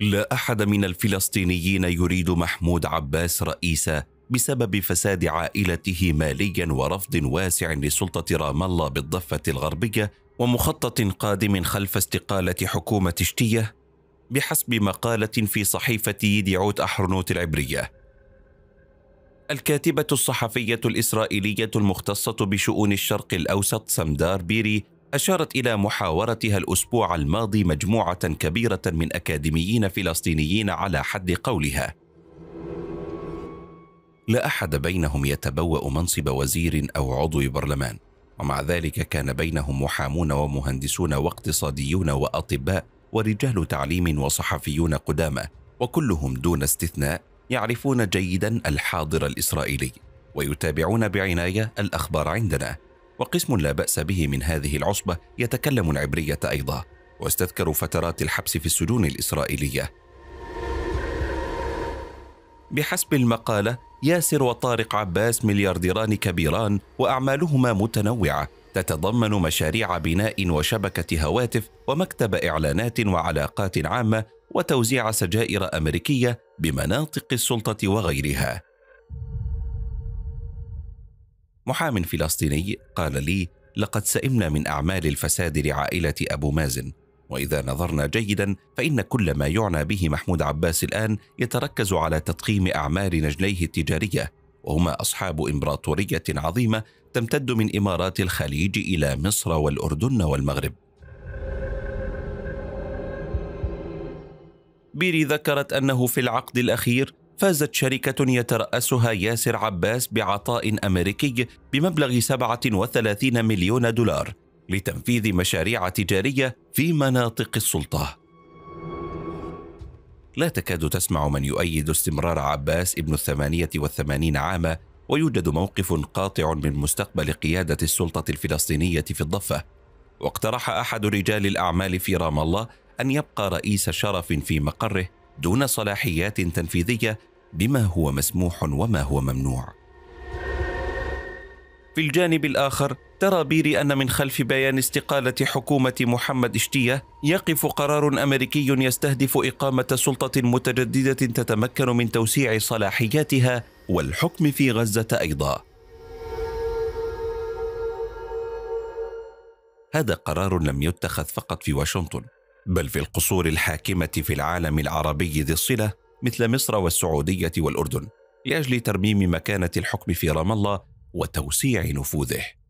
لا احد من الفلسطينيين يريد محمود عباس رئيسا بسبب فساد عائلته ماليا ورفض واسع لسلطه رام الله بالضفه الغربيه ومخطط قادم خلف استقاله حكومه شتيه بحسب مقاله في صحيفه يديعوت احرنوت العبريه. الكاتبه الصحفيه الاسرائيليه المختصه بشؤون الشرق الاوسط سمدار بيري أشارت إلى محاورتها الأسبوع الماضي مجموعة كبيرة من أكاديميين فلسطينيين على حد قولها. لا أحد بينهم يتبوأ منصب وزير أو عضو برلمان، ومع ذلك كان بينهم محامون ومهندسون واقتصاديون وأطباء ورجال تعليم وصحفيون قدامى، وكلهم دون استثناء يعرفون جيدا الحاضر الإسرائيلي، ويتابعون بعناية الأخبار عندنا. وقسم لا بأس به من هذه العصبة يتكلم العبرية أيضا واستذكروا فترات الحبس في السجون الإسرائيلية بحسب المقالة ياسر وطارق عباس مليارديران كبيران وأعمالهما متنوعة تتضمن مشاريع بناء وشبكة هواتف ومكتب إعلانات وعلاقات عامة وتوزيع سجائر أمريكية بمناطق السلطة وغيرها محام فلسطيني قال لي لقد سئمنا من اعمال الفساد لعائله ابو مازن واذا نظرنا جيدا فان كل ما يعنى به محمود عباس الان يتركز على تضخيم اعمال نجليه التجاريه وهما اصحاب امبراطوريه عظيمه تمتد من امارات الخليج الى مصر والاردن والمغرب بيري ذكرت انه في العقد الاخير فازت شركة يترأسها ياسر عباس بعطاء أمريكي بمبلغ 37 مليون دولار لتنفيذ مشاريع تجارية في مناطق السلطة. لا تكاد تسمع من يؤيد استمرار عباس ابن الثمانية والثمانين عاما ويوجد موقف قاطع من مستقبل قيادة السلطة الفلسطينية في الضفة واقترح أحد رجال الأعمال في رام الله أن يبقى رئيس شرف في مقره دون صلاحيات تنفيذيه بما هو مسموح وما هو ممنوع في الجانب الآخر ترى بيري أن من خلف بيان استقالة حكومة محمد إشتية يقف قرار أمريكي يستهدف إقامة سلطة متجددة تتمكن من توسيع صلاحياتها والحكم في غزة أيضا. هذا قرار لم يتخذ فقط في واشنطن، بل في القصور الحاكمه في العالم العربي ذي الصله مثل مصر والسعوديه والاردن لاجل ترميم مكانه الحكم في رام الله وتوسيع نفوذه